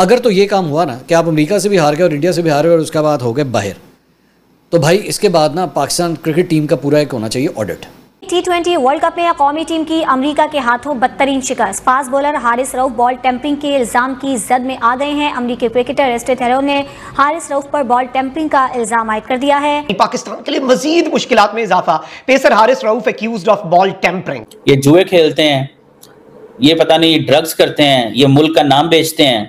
अगर तो ये काम हुआ ना कि आप अमेरिका से भी हार गए और इंडिया से भी हार गए और उसके बाद हो गए बाहर तो भाई इसके बाद ना पाकिस्तान क्रिकेट टीम का पूरा एक होना चाहिए audit T twenty world cup में कौमी टीम की अमेरिका के हाथों बदतरीन शिकस्त fast bowler Haris Rauf ball tampering के इल्ज़ाम की जद में आ गए हैं अमरीकी क्रिकेटर एस्टेथ थेरो ने हारिस रऊफ पर बॉल टेम्पिंग का इल्ज़ाम आयद कर दिया है पाकिस्तान के लिए मजीद मुश्किल में इजाफा pacer Haris Rauf accused of ball tampering ये जुए खेलते हैं ये पता नहीं ड्रग्स करते हैं ये मुल्क का नाम बेचते हैं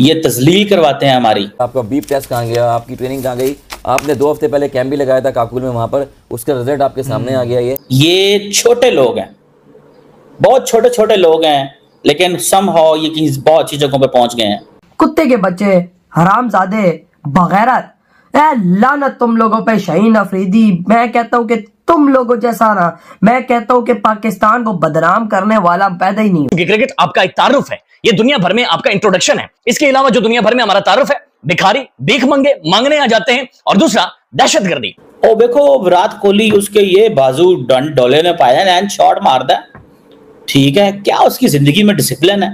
ये तजलील करवाते हैं हमारी आपका बीप टेस्ट कहाँ गया आपकी ट्रेनिंग कहाँ गई आपने दो हफ्ते पहले कैंप भी लगाया था काकुल में वहां पर उसका रिजल्ट आपके सामने आ गया ये ये छोटे लोग हैं बहुत छोटे छोटे लोग हैं लेकिन सम हो ये कि बहुत अच्छी जगहों पर पहुंच गए हैं कुत्ते के बच्चे हराम जादे बगैरत लानत तुम लोगों पे शहीन अफरीदी मैं कहता हूँ कि तुम लोगों जैसा ना मैं कहता हूं कि पाकिस्तान को बदनाम करने वाला पैदा ही नहीं क्योंकि क्रिकेट आपका एक तारुफ है ये दुनिया भर में आपका इंट्रोडक्शन है इसके अलावा जो दुनिया भर में हमारा तारुफ है भिखारी भीख मंगे मांगने आ जाते हैं और दूसरा दहशत गर्दी देखो विराट कोहली उसके ये बाजू डंड डोले ने पाया एंड शॉट मारता ठीक है क्या उसकी जिंदगी में डिसिप्लिन है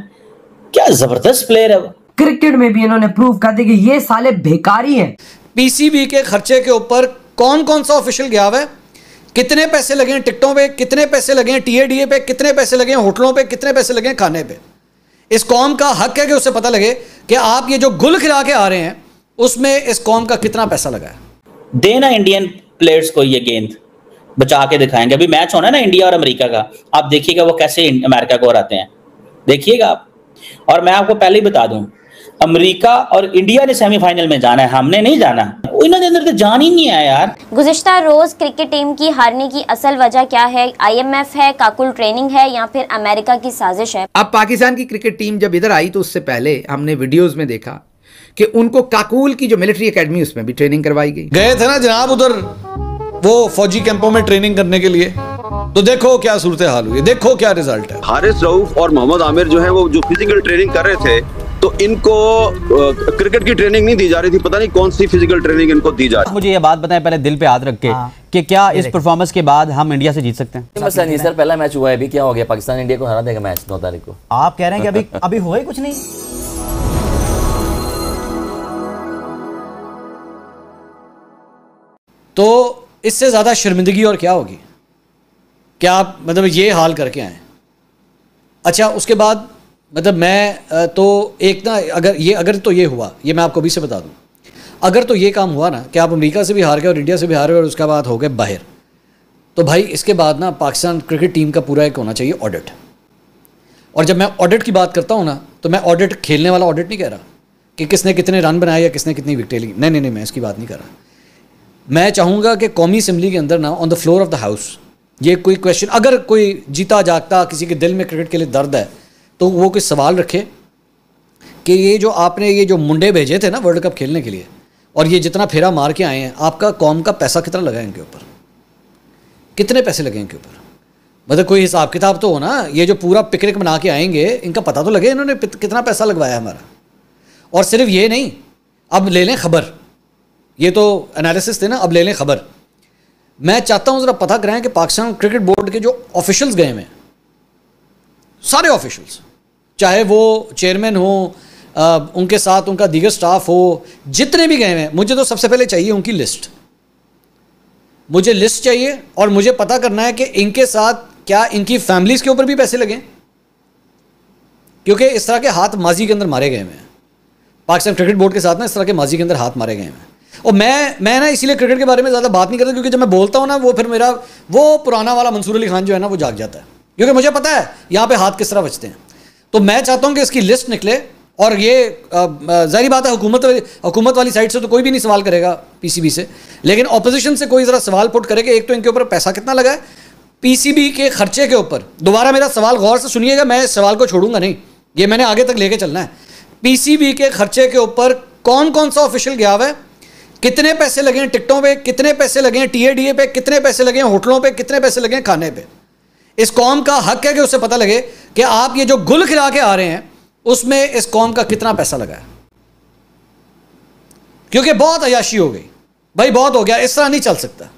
क्या जबरदस्त प्लेयर है वो क्रिकेट में भी इन्होंने प्रूव कर दिया कि ये साले बेकारी हैं पीसीबी के खर्चे के ऊपर कौन कौन सा ऑफिशियल गया हुआ है कितने पैसे लगे हैं टिकटों पे कितने पैसे लगे हैं टीएडीए पे कितने पैसे लगे हैं होटलों पे कितने पैसे लगे हैं खाने पे इस कॉम का हक है कि उसे पता लगे कि आप ये जो गुल खिला के आ रहे हैं उसमें इस कॉम का कितना पैसा लगा है देना इंडियन प्लेयर्स को ये गेंद बचा के दिखाएंगे अभी मैच होना है ना इंडिया और अमेरिका का आप देखिएगा वो कैसे अमेरिका को हराते हैं देखिएगा आप और मैं आपको पहले ही बता दूं अमेरिका और इंडिया ने सेमीफाइनल में जाना है हमने नहीं जाना इन्होंने अंदर तो जान ही नहीं आया यार गुजश्ता रोज क्रिकेट टीम की हारने की असल वजह क्या है आईएमएफ है काकुल ट्रेनिंग है या फिर अमेरिका की साजिश है अब पाकिस्तान की क्रिकेट टीम जब इधर आई तो उससे पहले हमने वीडियोज में देखा कि उनको काकुल की जो मिलिट्री अकेडमी उसमें भी ट्रेनिंग करवाई गई गए थे ना जनाब उधर वो फौजी कैंपो में ट्रेनिंग करने के लिए तो देखो क्या सूरत हाल हुई देखो क्या रिजल्ट है हारिस रऊफ और मोहम्मद आमिर जो है वो जो फिजिकल ट्रेनिंग कर रहे थे तो इनको क्रिकेट की ट्रेनिंग नहीं दी जा रही थी पता नहीं कौन सी फिजिकल ट्रेनिंग इनको दी जा रही मुझे ये बात बताएं पहले दिल पे हाथ रख के हाँ। कि क्या इस परफॉर्मेंस के बाद हम इंडिया से जीत सकते हैं मसला नहीं सर पहला मैच हुआ है अभी क्या हो गया पाकिस्तान इंडिया को हरा देगा मैच नौ तारीख को आप कह रहे हैं कि अभी अभी हुआ ही कुछ नहीं तो इससे ज़्यादा शर्मिंदगी और क्या होगी क्या आप मतलब ये हाल करके आए अच्छा उसके बाद मतलब मैं तो एक ना अगर ये अगर तो ये हुआ ये मैं आपको अभी से बता दूँ अगर तो ये काम हुआ ना कि आप अमेरिका से भी हार गए और इंडिया से भी हार गए और उसके बाद हो गए बाहर तो भाई इसके बाद ना पाकिस्तान क्रिकेट टीम का पूरा एक होना चाहिए ऑडिट और जब मैं ऑडिट की बात करता हूँ ना तो मैं ऑडिट खेलने वाला ऑडिट नहीं कह रहा कि किसने कितने रन बनाए या किसने कितनी विकटें ली नहीं नहीं नहीं मैं इसकी बात नहीं कर रहा मैं चाहूँगा कि कौमी असम्बली के अंदर ना on the floor of the house ये कोई क्वेश्चन अगर कोई जीता जागता किसी के दिल में क्रिकेट के लिए दर्द है तो वो कुछ सवाल रखे कि ये जो आपने ये जो मुंडे भेजे थे ना वर्ल्ड कप खेलने के लिए और ये जितना फेरा मार के आए हैं आपका कौम का पैसा कितना लगा इनके ऊपर कितने पैसे लगे इनके ऊपर मतलब कोई हिसाब किताब तो हो ना ये जो पूरा पिकनिक बना के आएंगे इनका पता तो लगे इन्होंने कितना पैसा लगवाया हमारा और सिर्फ ये नहीं अब ले लें खबर ये तो एनालिसिस थे ना अब ले लें खबर मैं चाहता हूँ ज़रा पता कराएं कि पाकिस्तान क्रिकेट बोर्ड के जो ऑफिशल्स गए हैं सारे ऑफिशल्स चाहे वो चेयरमैन हो उनके साथ उनका दीगर स्टाफ हो जितने भी गए हैं मुझे तो सबसे पहले चाहिए उनकी लिस्ट मुझे लिस्ट चाहिए और मुझे पता करना है कि इनके साथ क्या इनकी फैमिलीज़ के ऊपर भी पैसे लगें क्योंकि इस तरह के हाथ माजी के अंदर मारे गए हैं पाकिस्तान क्रिकेट बोर्ड के साथ ना इस तरह के माजी के अंदर हाथ मारे गए हैं और मैं मैं ना इसीलिए क्रिकेट के बारे में ज़्यादा बात नहीं करता क्योंकि जब मैं बोलता हूँ ना वो फिर मेरा वो पुराना वाला मंसूर अली खान जो है ना वो जाग जाता है क्योंकि मुझे पता है यहाँ पे हाथ किस तरह बचते हैं तो मैं चाहता हूँ कि इसकी लिस्ट निकले और ये जारी बात है हुकूमत हुकूमत वाली साइड से तो कोई भी नहीं सवाल करेगा पीसीबी से लेकिन अपोजिशन से कोई ज़रा सवाल पुट करेगा एक तो इनके ऊपर पैसा कितना लगा है पीसीबी के खर्चे के ऊपर दोबारा मेरा सवाल गौर से सुनिएगा मैं इस सवाल को छोड़ूंगा नहीं ये मैंने आगे तक लेके चलना है पीसीबी के खर्चे के ऊपर कौन कौन सा ऑफिशियल गया हुआ है कितने पैसे लगे हैं टिकटों पे कितने पैसे लगे हैं टीएडीए पे कितने पैसे लगे हैं होटलों पे कितने पैसे लगे हैं खाने पे इस कौम का हक है कि उसे पता लगे कि आप ये जो गुल खिला के आ रहे हैं उसमें इस कौम का कितना पैसा लगा है क्योंकि बहुत अयाशी हो गई भाई बहुत हो गया इस तरह नहीं चल सकता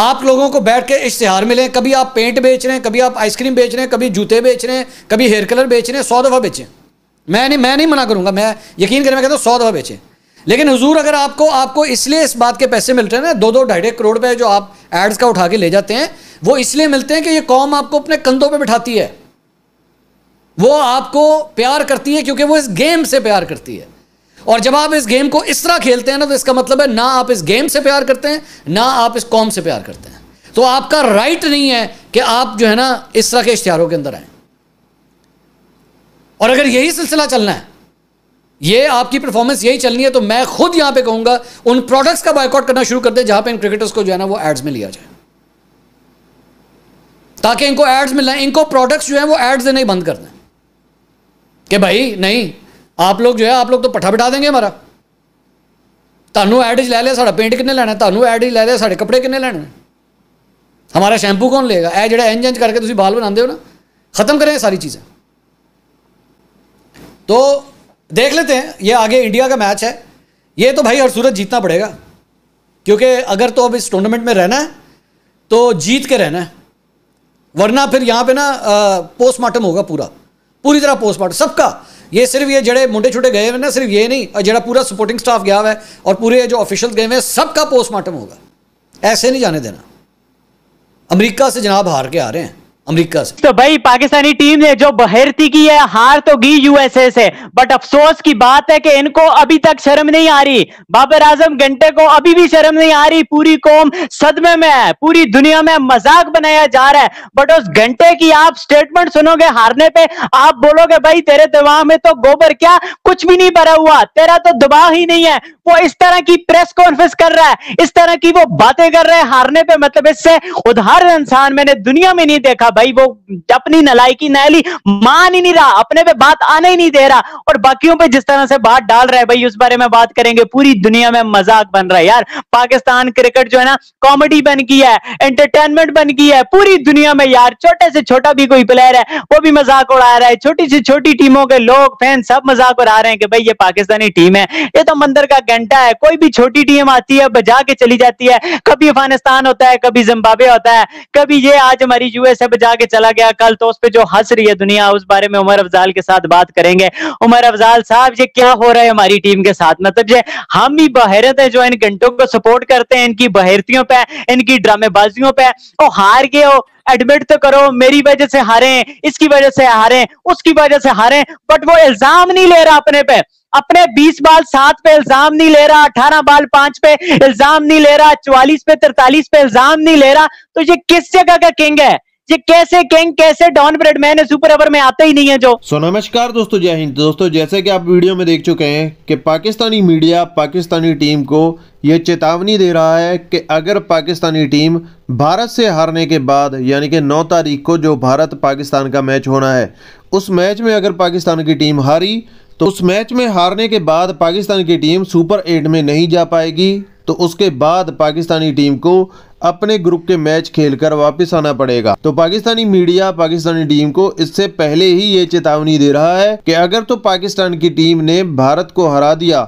आप लोगों को बैठ के इश्तिहार मिलें कभी आप पेंट बेच रहे हैं कभी आप आइसक्रीम बेच रहे हैं कभी जूते बेच रहे हैं कभी हेयर कलर बेच रहे हैं सौ दफ़ा बेचें मैं नहीं मैं नहीं मना करूँगा मैं यकीन करें मैं कहता हूँ सौ दफ़ा बेचें लेकिन हजूर अगर आपको आपको इसलिए इस बात के पैसे मिल रहे हैं ना दो दो ढाई करोड़ रुपए जो आप एड्स का उठा के ले जाते हैं वो इसलिए मिलते हैं कि ये कौम आपको अपने कंधों पे बिठाती है वो आपको प्यार करती है क्योंकि वो इस गेम से प्यार करती है और जब आप इस गेम को इस तरह खेलते हैं ना तो इसका मतलब है ना आप इस गेम से प्यार करते हैं ना आप इस कौम से प्यार करते हैं तो आपका राइट नहीं है कि आप जो है ना इस तरह के इश्तहारों के अंदर आए और अगर यही सिलसिला चलना है ये आपकी परफॉर्मेंस यही चलनी है तो मैं खुद यहां पे कहूंगा उन प्रोडक्ट्स का बाइकआउट करना शुरू कर दे जहां पे इन क्रिकेटर्स को जो है ना वो एड्स में लिया जाए ताकि इनको एड्स मिलना इनको प्रोडक्ट्स जो है वो एड्स देना ही बंद कर दें कि भाई नहीं आप लोग जो है आप लोग तो पट्ठा बिठा देंगे हमारा तहू एड ले लिया सा पेंट किन्ने लैना तहू एड ले ਲਿਆ ਸਾਡੇ ਕੱਪੜੇ ਕਿੰਨੇ ਲੈਣੇ ਹਮਾਰਾ ਸ਼ੈਂਪੂ ਕੌਣ ਲੇਗਾ ਇਹ ਜਿਹੜਾ ਇੰਜ ਇੰਜ ਕਰਕੇ ਤੁਸੀਂ ਬਾਲ ਬਣਾਉਂਦੇ ਹੋ ਨਾ ਖਤਮ ਕਰੇ ਸਾਰੀ ਚੀਜ਼ਾਂ देख लेते हैं ये आगे इंडिया का मैच है ये तो भाई और सूरत जीतना पड़ेगा क्योंकि अगर तो अब इस टूर्नामेंट में रहना है तो जीत के रहना है वरना फिर यहाँ पे ना पोस्टमार्टम होगा पूरा पूरी तरह पोस्टमार्टम सबका ये सिर्फ ये जड़े मुंडे छुटे गए हुए ना सिर्फ ये नहीं और जड़ा पूरा सपोर्टिंग स्टाफ गया हुआ है और पूरे जो ऑफिशियल गए हुए हैं सबका पोस्टमार्टम होगा ऐसे नहीं जाने देना अमरीका से जनाब हार के आ रहे हैं अमेरिका से तो भाई पाकिस्तानी टीम ने जो बहरती की है हार तो गई यूएसए से बट अफसोस की बात है कि इनको अभी तक शर्म नहीं आ रही बाबर आजम घंटे को अभी भी शर्म नहीं आ रही पूरी कौम सदमे में है पूरी दुनिया में मजाक बनाया जा रहा है बट उस घंटे की आप स्टेटमेंट सुनोगे हारने पे आप बोलोगे भाई तेरे दिमाग में तो गोबर क्या कुछ भी नहीं भरा हुआ तेरा तो दबाव ही नहीं है वो इस तरह की प्रेस कॉन्फ्रेंस कर रहा है इस तरह की वो बातें कर रहे हैं हारने पे मतलब इससे उदाहरण इंसान मैंने दुनिया में नहीं देखा भाई वो अपनी नलायकी नहली मान ही नहीं रहा अपने पे बात आने ही नहीं दे रहा और बाकियों पे जिस तरह से बात डाल रहा है भाई उस बारे में बात करेंगे पूरी दुनिया में मजाक बन रहा है यार पाकिस्तान क्रिकेट जो है ना कॉमेडी बन गई है एंटरटेनमेंट बन गई है पूरी दुनिया में यार छोटे से छोटा भी कोई प्लेयर है वो भी मजाक उड़ा रहा है छोटी से छोटी टीमों के लोग फैन सब मजाक उड़ा रहे हैं कि भाई ये पाकिस्तानी टीम है ये तो मंदिर का घंटा है कोई भी छोटी टीम आती है बजा के चली जाती है कभी अफगानिस्तान होता है कभी जिम्बाबे होता है कभी ये आज हमारी यूएस है जाके चला गया कल तो उस पर जो हंस रही है दुनिया उस बारे में उमर अफजाल के साथ बात करेंगे उमर अफजाल साहब ये क्या हो रहा है हमारी टीम के साथ मतलब ये हम ही बहरत है जो इन घंटों को सपोर्ट करते हैं इनकी बहरतियों पे इनकी ड्रामेबाजियों पे ओ हार गए हो एडमिट तो करो मेरी वजह से हारे इसकी वजह से हारे उसकी वजह से हारे बट वो इल्जाम नहीं ले रहा अपने पे अपने 20 बाल सात पे इल्जाम नहीं ले रहा 18 बाल पांच पे इल्जाम नहीं ले रहा 44 पे 43 पे इल्जाम नहीं ले रहा तो ये किस जगह का किंग है ये कैसे किंग कैसे डॉन ब्रेडमैन है सुपर ओवर में आते ही नहीं है जो सो नमस्कार दोस्तों जय हिंद दोस्तों जैसे कि आप वीडियो में देख चुके हैं कि पाकिस्तानी मीडिया पाकिस्तानी टीम को ये चेतावनी दे रहा है कि अगर पाकिस्तानी टीम भारत से हारने के बाद यानी कि 9 तारीख को जो भारत पाकिस्तान का मैच होना है उस मैच में अगर पाकिस्तान की टीम हारी तो उस मैच में हारने के बाद पाकिस्तान की टीम सुपर एट में नहीं जा पाएगी तो उसके बाद पाकिस्तानी टीम को अपने ग्रुप के मैच खेलकर वापस आना पड़ेगा तो पाकिस्तानी मीडिया पाकिस्तानी टीम को इससे पहले ही ये चेतावनी दे रहा है कि अगर तो पाकिस्तान की टीम ने भारत को हरा दिया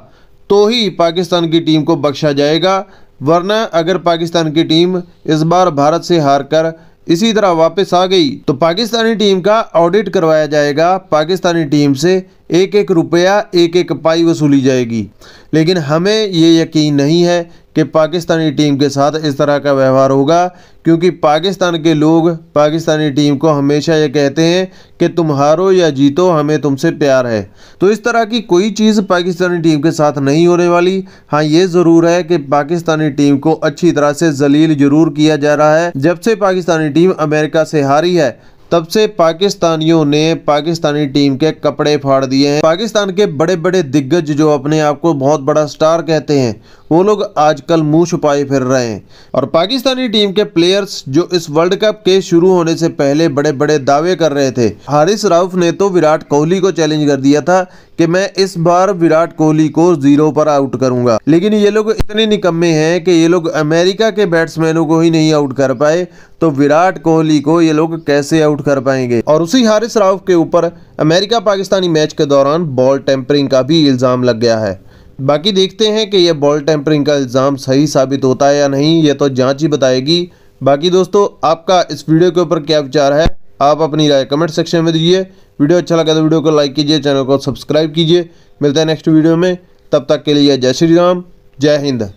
तो ही पाकिस्तान की टीम को बख्शा जाएगा वरना अगर पाकिस्तान की टीम इस बार भारत से हार कर इसी तरह वापस आ गई तो पाकिस्तानी टीम का ऑडिट करवाया जाएगा पाकिस्तानी टीम से एक एक रुपया एक एक पाई वसूली जाएगी लेकिन हमें ये यकीन नहीं है कि पाकिस्तानी टीम के साथ इस तरह का व्यवहार होगा क्योंकि पाकिस्तान के लोग पाकिस्तानी टीम को हमेशा ये कहते हैं कि तुम हारो या जीतो हमें तुमसे प्यार है तो इस तरह की कोई चीज़ पाकिस्तानी टीम के साथ नहीं होने वाली हाँ ये ज़रूर है कि पाकिस्तानी टीम को अच्छी तरह से जलील जरूर किया जा रहा है जब से पाकिस्तानी टीम अमेरिका से हारी है तब से पाकिस्तानियों ने पाकिस्तानी टीम के कपड़े फाड़ दिए हैं पाकिस्तान के बड़े बड़े दिग्गज जो अपने आप को बहुत बड़ा स्टार कहते हैं वो लोग आजकल मुंह छुपाए फिर रहे हैं और पाकिस्तानी टीम के प्लेयर्स जो इस वर्ल्ड कप के शुरू होने से पहले बड़े बड़े दावे कर रहे थे हारिस राउफ ने तो विराट कोहली को चैलेंज कर दिया था कि मैं इस बार विराट कोहली को जीरो पर आउट करूंगा लेकिन ये लोग इतने निकम्मे हैं कि ये लोग अमेरिका के बैट्समैनों को ही नहीं आउट कर पाए तो विराट कोहली को ये लोग कैसे आउट कर पाएंगे और उसी हारिस राव के ऊपर अमेरिका पाकिस्तानी मैच के दौरान बॉल टेम्परिंग का भी इल्ज़ाम लग गया है बाकी देखते हैं कि यह बॉल टेम्परिंग का इल्ज़ाम सही साबित होता है या नहीं ये तो जाँच ही बताएगी बाकी दोस्तों आपका इस वीडियो के ऊपर क्या विचार है आप अपनी राय कमेंट सेक्शन में दीजिए वीडियो अच्छा लगा तो वीडियो को लाइक कीजिए चैनल को सब्सक्राइब कीजिए मिलते हैं नेक्स्ट वीडियो में तब तक के लिए जय श्री राम जय हिंद